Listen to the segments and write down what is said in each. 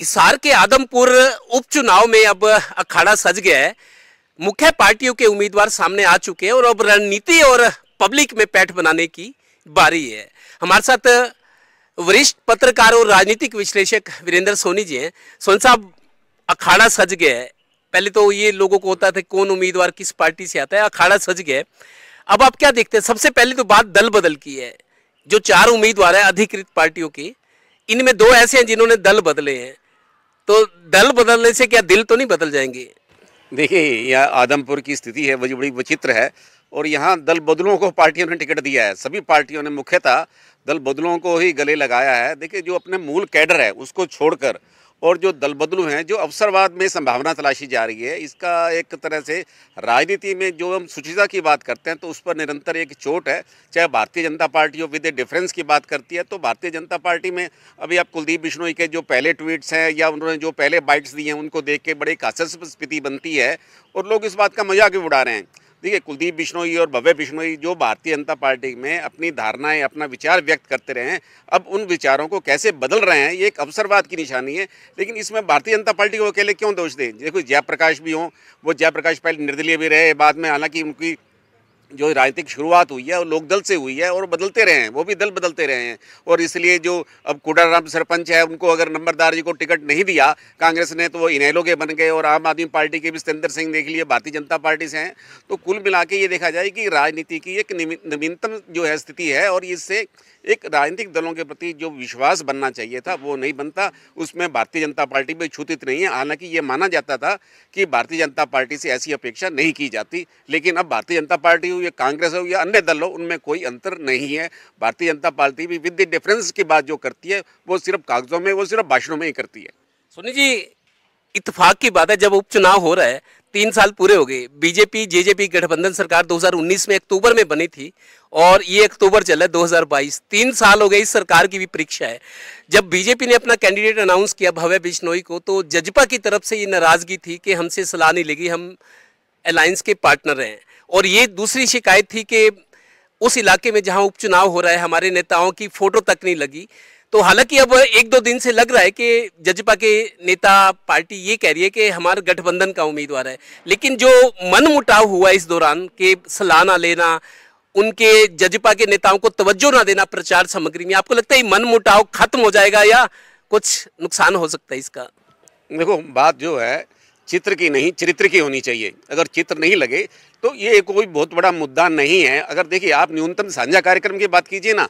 हिसार के आदमपुर उपचुनाव में अब अखाड़ा सज गया है मुख्य पार्टियों के उम्मीदवार सामने आ चुके हैं और अब रणनीति और पब्लिक में पैठ बनाने की बारी है हमारे साथ वरिष्ठ पत्रकार और राजनीतिक विश्लेषक वीरेंद्र सोनी जी हैं सोन साहब अखाड़ा सज गया है पहले तो ये लोगों को होता था कौन उम्मीदवार किस पार्टी से आता है अखाड़ा सज गया अब आप क्या देखते हैं सबसे पहले तो बात दल बदल की है जो चार उम्मीदवार है अधिकृत पार्टियों की इनमें दो ऐसे हैं जिन्होंने दल बदले हैं तो दल बदलने से क्या दिल तो नहीं बदल जाएंगे देखिए यह आदमपुर की स्थिति है वजह बड़ी विचित्र है और यहाँ दल बदलों को पार्टियों ने टिकट दिया है सभी पार्टियों ने मुख्यतः दल बदलों को ही गले लगाया है देखिए जो अपने मूल कैडर है उसको छोड़कर और जो दलबदलू हैं जो अवसरवाद में संभावना तलाशी जा रही है इसका एक तरह से राजनीति में जो हम सुचिता की बात करते हैं तो उस पर निरंतर एक चोट है चाहे Bharatiya Janata Party of with a difference की बात करती है तो भारतीय जनता पार्टी में अभी आप कुलदीप बिश्नोई के जो पहले ट्वीट्स हैं या उन्होंने जो पहले बाइट्स दिए हैं उनको देख के बड़े कासस्प स्थिति बनती है और लोग इस बात का मजाक भी उड़ा रहे हैं देखिए कुलदीप बिश्नोई और भव्य बिश्नोई जो भारतीय जनता पार्टी में अपनी धारणाएं अपना विचार व्यक्त करते रहे हैं अब उन विचारों को कैसे बदल रहे हैं ये एक अवसरवाद की निशानी है लेकिन इसमें भारतीय जनता पार्टी को अकेले क्यों दोष दें देखो जयप्रकाश भी हों वो जयप्रकाश पहले निर्दलीय भी रहे बाद में हालांकि उनकी जो राजनीतिक शुरुआत हुई है वो लोकदल से हुई है और बदलते रहे हैं वो भी दल बदलते रहे हैं और इसलिए जो अब कोडाराम सरपंच है उनको अगर नंबरदार जी को टिकट नहीं दिया कांग्रेस ने तो वो इनैलो के बन गए और आम आदमी पार्टी के भी सतेंद्र सिंह देख लिए भारतीय जनता पार्टी से हैं तो कुल मिला ये देखा जाए कि राजनीति की एक नवीनतम जो है स्थिति है और इससे एक राजनीतिक दलों के प्रति जो विश्वास बनना चाहिए था वो नहीं बनता उसमें भारतीय जनता पार्टी भी छूतित नहीं है हालांकि ये माना जाता था कि भारतीय जनता पार्टी से ऐसी अपेक्षा नहीं की जाती लेकिन अब भारतीय जनता पार्टी हो या कांग्रेस हो या अन्य दल हो उनमें कोई अंतर नहीं है भारतीय जनता पार्टी भी विद द डिफरेंस की बात जो करती है वो सिर्फ कागजों में वो सिर्फ भाषणों में ही करती है सुनी जी इतफाक की बात है जब उपचुनाव हो रहा है तीन साल पूरे हो गए बीजेपी जेजेपी गठबंधन सरकार 2019 में अक्टूबर में बनी थी और ये अक्टूबर चला है दो तीन साल हो गए इस सरकार की भी परीक्षा है जब बीजेपी ने अपना कैंडिडेट अनाउंस किया भव्य बिश्नोई को तो जजपा की तरफ से ये नाराज़गी थी कि हमसे सलाह नहीं लेगी हम अलायंस के पार्टनर हैं और ये दूसरी शिकायत थी कि उस इलाके में जहाँ उपचुनाव हो रहा है हमारे नेताओं की फ़ोटो तक नहीं लगी तो हालांकि अब एक दो दिन से लग रहा है कि जजपा के नेता पार्टी ये कह रही है कि हमारे गठबंधन का उम्मीदवार है लेकिन जो मन मुटाव हुआ इस दौरान के सलाना लेना उनके जजपा के नेताओं को तवज्जो ना देना प्रचार सामग्री में आपको लगता है मन मुटाव खत्म हो जाएगा या कुछ नुकसान हो सकता है इसका देखो बात जो है चित्र की नहीं चरित्र की होनी चाहिए अगर चित्र नहीं लगे तो ये कोई बहुत बड़ा मुद्दा नहीं है अगर देखिए आप न्यूनतम साझा कार्यक्रम की बात कीजिए ना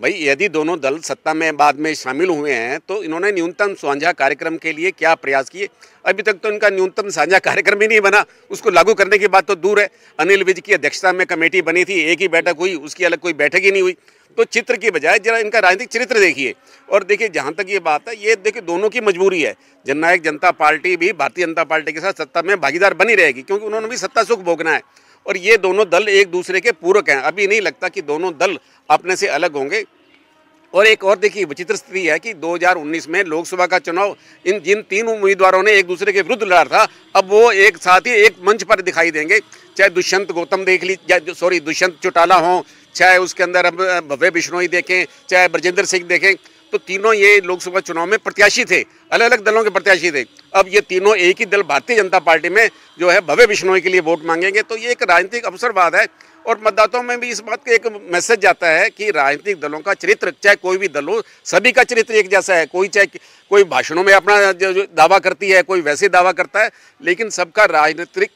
भाई यदि दोनों दल सत्ता में बाद में शामिल हुए हैं तो इन्होंने न्यूनतम साझा कार्यक्रम के लिए क्या प्रयास किए अभी तक तो इनका न्यूनतम साझा कार्यक्रम ही नहीं बना उसको लागू करने की बात तो दूर है अनिल विज की अध्यक्षता में कमेटी बनी थी एक ही बैठक हुई उसकी अलग कोई बैठक ही नहीं हुई तो चित्र की बजाय जरा इनका राजनीतिक चरित्र देखिए और देखिए जहाँ तक ये बात है ये देखिए दोनों की मजबूरी है जननायक जनता पार्टी भी भारतीय जनता पार्टी के साथ सत्ता में भागीदार बनी रहेगी क्योंकि उन्होंने भी सत्ता सुख भोगना है और ये दोनों दल एक दूसरे के पूरक हैं अभी नहीं लगता कि दोनों दल अपने से अलग होंगे और एक और देखिए विचित्र स्थिति है कि 2019 में लोकसभा का चुनाव इन जिन तीन उम्मीदवारों ने एक दूसरे के विरुद्ध लड़ा था अब वो एक साथ ही एक मंच पर दिखाई देंगे चाहे दुष्यंत गौतम देख लीजिए सॉरी दुष्यंत चौटाला हों चाहे उसके अंदर अब भव्य बिश्नोई देखें चाहे ब्रजेंद्र सिंह देखें तो तीनों ये लोकसभा चुनाव में प्रत्याशी थे अलग अलग दलों के प्रत्याशी थे अब ये तीनों एक ही दल भारतीय जनता पार्टी में जो है भव्य बिश्नोई के लिए वोट मांगेंगे तो ये एक राजनीतिक अवसरवाद है और मतदाताओं में भी इस बात का एक मैसेज जाता है कि राजनीतिक दलों का चरित्र चाहे कोई भी दल हो सभी का चरित्र एक जैसा है कोई चाहे कोई भाषणों में अपना जो दावा करती है कोई वैसे दावा करता है लेकिन सबका राजनीतिक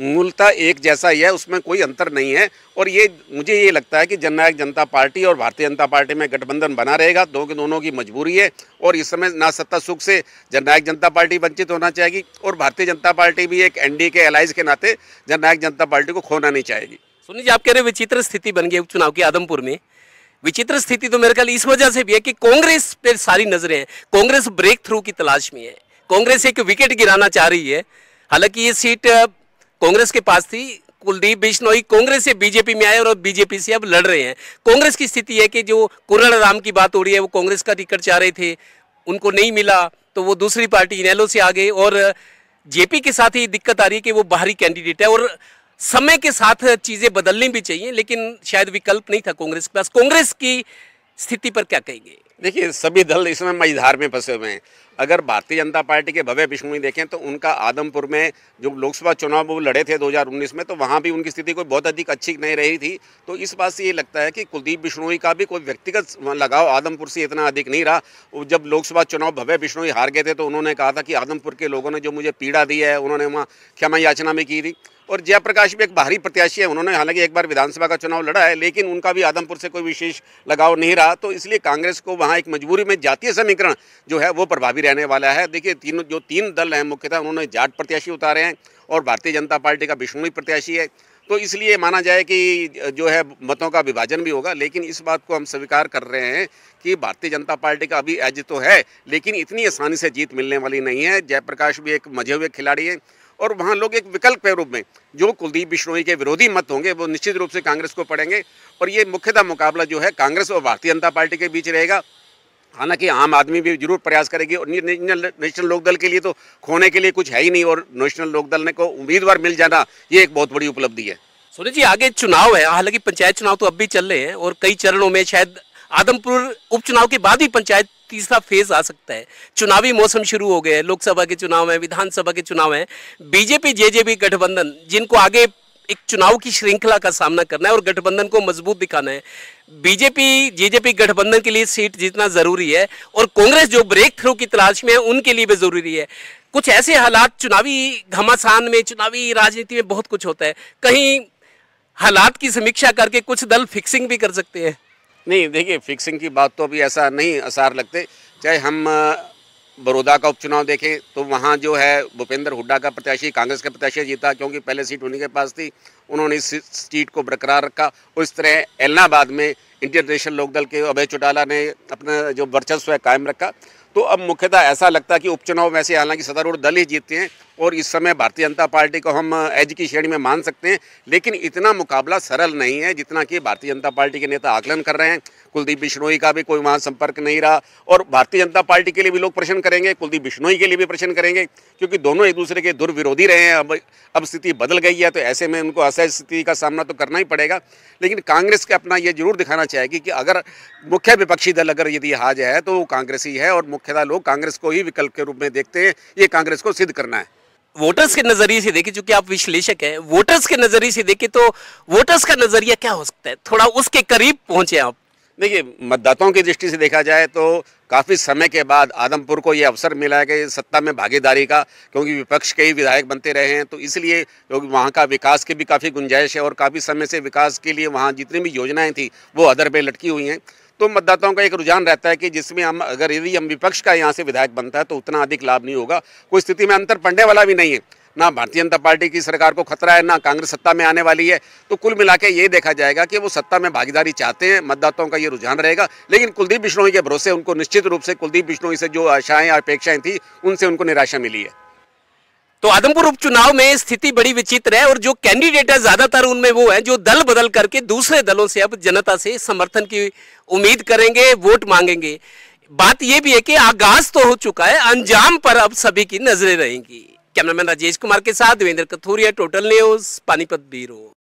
मूलता एक जैसा ही है उसमें कोई अंतर नहीं है और ये मुझे ये लगता है कि जननायक जनता पार्टी और भारतीय जनता पार्टी में गठबंधन बना रहेगा दो के दोनों की मजबूरी है और इस समय ना सत्ता सुख से जननायक जनता पार्टी वंचित होना चाहेगी और भारतीय जनता पार्टी भी एक एनडीए के एलाइज के नाते जननायक जनता पार्टी को खोना नहीं चाहेगी सुनिए जी आप कह रहे विचित्र स्थिति बन गई उपचुनाव की आदमपुर में विचित्र स्थिति तो मेरे ख्याल इस वजह से भी है कि कांग्रेस पे सारी नजरें हैं कांग्रेस ब्रेक थ्रू की तलाश में है कांग्रेस एक विकेट गिराना चाह रही है हालांकि ये सीट कांग्रेस के पास थी कुलदीप बिश्नोई कांग्रेस से बीजेपी में आए और बीजेपी से अब लड़ रहे हैं कांग्रेस की स्थिति है कि जो कुरण राम की बात हो रही है वो कांग्रेस का टिकट चाह रहे थे उनको नहीं मिला तो वो दूसरी पार्टी इनैलो से आ गए और जेपी के साथ ही दिक्कत आ रही है कि वो बाहरी कैंडिडेट है और समय के साथ चीज़ें बदलनी भी चाहिए लेकिन शायद विकल्प नहीं था कांग्रेस के पास कांग्रेस की स्थिति पर क्या कहेंगे देखिए सभी दल इस समय मझधार में फंसे हुए हैं अगर भारतीय जनता पार्टी के भव्य पिछमुई देखें तो उनका आदमपुर में जो लोकसभा चुनाव वो लड़े थे 2019 में तो वहाँ भी उनकी स्थिति कोई बहुत अधिक अच्छी नहीं रही थी तो इस बात से ये लगता है कि कुलदीप बिश्नोई का भी कोई व्यक्तिगत लगाव आदमपुर से इतना अधिक नहीं रहा जब लोकसभा चुनाव भव्य बिश्नोई हार गए थे तो उन्होंने कहा था कि आदमपुर के लोगों ने जो मुझे पीड़ा दी है उन्होंने वहाँ क्षमा याचना भी की थी और जयप्रकाश भी एक बाहरी प्रत्याशी है उन्होंने हालांकि एक बार विधानसभा का चुनाव लड़ा है लेकिन उनका भी आदमपुर से कोई विशेष लगाव नहीं रहा तो इसलिए कांग्रेस को वहाँ जहाँ एक मजबूरी में जातीय समीकरण जो है वो प्रभावी रहने वाला है देखिए तीन जो तीन दल हैं मुख्यतः उन्होंने जाट प्रत्याशी उतारे हैं और भारतीय जनता पार्टी का विष्णु प्रत्याशी है तो इसलिए माना जाए कि जो है मतों का विभाजन भी होगा लेकिन इस बात को हम स्वीकार कर रहे हैं कि भारतीय जनता पार्टी का अभी एज तो है लेकिन इतनी आसानी से जीत मिलने वाली नहीं है जयप्रकाश भी एक मजे हुए खिलाड़ी है और वहाँ लोग एक विकल्प के रूप में जो कुलदीप बिश्नोई के विरोधी मत होंगे वो निश्चित रूप से कांग्रेस को पड़ेंगे और ये मुख्यतः मुकाबला जो है कांग्रेस और भारतीय जनता पार्टी के बीच रहेगा हालांकि आम आदमी भी जरूर प्रयास करेगी और नेशनल लोकदल के लिए तो खोने के लिए कुछ है ही नहीं और नेशनल लोकदल ने को उम्मीदवार मिल जाना ये एक बहुत बड़ी उपलब्धि है सोनी जी आगे चुनाव है हालांकि पंचायत चुनाव तो अब भी चल रहे हैं और कई चरणों में शायद आदमपुर उपचुनाव के बाद भी पंचायत तीसरा फेज आ सकता है चुनावी मौसम शुरू हो गए हैं लोकसभा के चुनाव हैं विधानसभा के चुनाव हैं बीजेपी जे जे गठबंधन जिनको आगे एक चुनाव की श्रृंखला का सामना करना है और गठबंधन को मजबूत दिखाना है बीजेपी जेजेपी गठबंधन के लिए सीट जीतना जरूरी है और कांग्रेस जो ब्रेक थ्रू की तलाश में है उनके लिए भी जरूरी है कुछ ऐसे हालात चुनावी घमासान में चुनावी राजनीति में बहुत कुछ होता है कहीं हालात की समीक्षा करके कुछ दल फिक्सिंग भी कर सकते हैं नहीं देखिए फिक्सिंग की बात तो अभी ऐसा नहीं आसार लगते चाहे हम बड़ौदा का उपचुनाव देखें तो वहाँ जो है भूपेंद्र हुड्डा का प्रत्याशी कांग्रेस का प्रत्याशी जीता क्योंकि पहले सीट उन्हीं के पास थी उन्होंने इस सीट को बरकरार रखा और इस तरह एलनाबाद में इंडियन नेशनल लोकदल के अभय चौटाला ने अपना जो वर्चस्व है कायम रखा तो अब मुख्यतः ऐसा लगता है कि उपचुनाव वैसे हालांकि सदारूढ़ दल ही जीतते हैं और इस समय भारतीय जनता पार्टी को हम एज की श्रेणी में मान सकते हैं लेकिन इतना मुकाबला सरल नहीं है जितना कि भारतीय जनता पार्टी के नेता आकलन कर रहे हैं कुलदीप बिश्नोई का भी कोई वहाँ संपर्क नहीं रहा और भारतीय जनता पार्टी के लिए भी लोग प्रश्न करेंगे कुलदीप बिश्नोई के लिए भी प्रश्न करेंगे क्योंकि दोनों एक दूसरे के दुर्विरोधी रहे हैं अब अब स्थिति बदल गई है तो ऐसे में उनको असहज स्थिति का सामना तो करना ही पड़ेगा लेकिन कांग्रेस के अपना ये जरूर दिखाना चाहेगी कि अगर मुख्य विपक्षी दल अगर यदि हाज है तो वो कांग्रेस ही है और मुख्यतः लोग कांग्रेस को ही विकल्प के रूप में देखते हैं ये कांग्रेस को सिद्ध करना है वोटर्स के नजरिए से देखें चूंकि आप विश्लेषक हैं वोटर्स के नजरिए से देखें तो वोटर्स का नजरिया क्या हो सकता है थोड़ा उसके करीब पहुंचे आप देखिए मतदाताओं की दृष्टि से देखा जाए तो काफ़ी समय के बाद आदमपुर को ये अवसर मिला है कि सत्ता में भागीदारी का क्योंकि विपक्ष के ही विधायक बनते रहे हैं तो इसलिए क्योंकि वहाँ का विकास की भी काफ़ी गुंजाइश है और काफ़ी समय से विकास के लिए वहाँ जितनी भी योजनाएं थी वो अदर पे लटकी हुई हैं तो मतदाताओं का एक रुझान रहता है कि जिसमें हम अगर यदि हम विपक्ष का यहाँ से विधायक बनता है तो उतना अधिक लाभ नहीं होगा कोई स्थिति में अंतर पड़ने वाला भी नहीं है ना भारतीय जनता पार्टी की सरकार को खतरा है ना कांग्रेस सत्ता में आने वाली है तो कुल मिला के ये देखा जाएगा कि वो सत्ता में भागीदारी चाहते हैं मतदाताओं का ये रुझान रहेगा लेकिन कुलदीप बिश्नोई के भरोसे उनको निश्चित रूप से कुलदीप बिश्नोई से जो आशाएं अपेक्षाएं थी उनसे उनको निराशा मिली है तो आदमपुर उपचुनाव में स्थिति बड़ी विचित्र है और जो कैंडिडेट है ज्यादातर उनमें वो है जो दल बदल करके दूसरे दलों से अब जनता से समर्थन की उम्मीद करेंगे वोट मांगेंगे बात यह भी है कि आगाज तो हो चुका है अंजाम पर अब सभी की नजरें रहेंगी कैमरामैन राजेश कुमार के साथ Devender Kathuria total news Panipat bureau